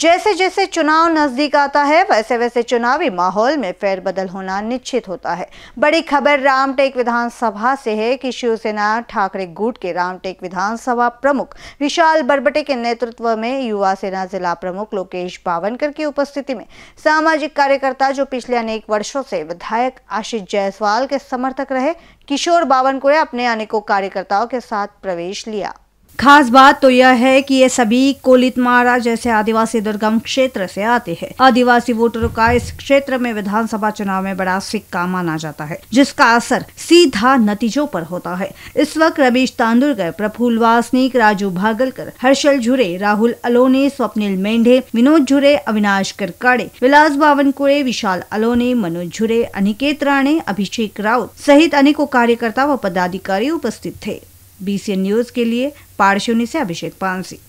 जैसे जैसे चुनाव नजदीक आता है वैसे वैसे चुनावी माहौल में फेरबदल होना निश्चित होता है बड़ी खबर रामटेक विधानसभा से है कि शिवसेना ठाकरे गुट के रामटेक विधानसभा प्रमुख विशाल बरबटे के नेतृत्व में युवा सेना जिला प्रमुख लोकेश बावनकर की उपस्थिति में सामाजिक कार्यकर्ता जो पिछले अनेक वर्षो से विधायक आशीष जायसवाल के समर्थक रहे किशोर बावनकुरे अपने अनेकों कार्यकर्ताओं के साथ प्रवेश लिया खास बात तो यह है कि ये सभी कोलित मारा जैसे आदिवासी दुर्गम क्षेत्र से आते हैं आदिवासी वोटरों का इस क्षेत्र में विधानसभा चुनाव में बड़ा सिक्का माना जाता है जिसका असर सीधा नतीजों पर होता है इस वक्त रमेश तांदुरकर प्रफुल वासनिक राजू भागलकर हर्षल झुरे राहुल अलोने स्वप्निल मेंढे विनोद झुरे अविनाश करकाड़े विलास बावनकुड़े विशाल अलोने मनोज झुरे अनिकेत राणे अभिषेक राउत सहित अनेकों कार्यकर्ता व पदाधिकारी उपस्थित थे बीसीएन न्यूज़ के लिए पारशुनी से अभिषेक पांसी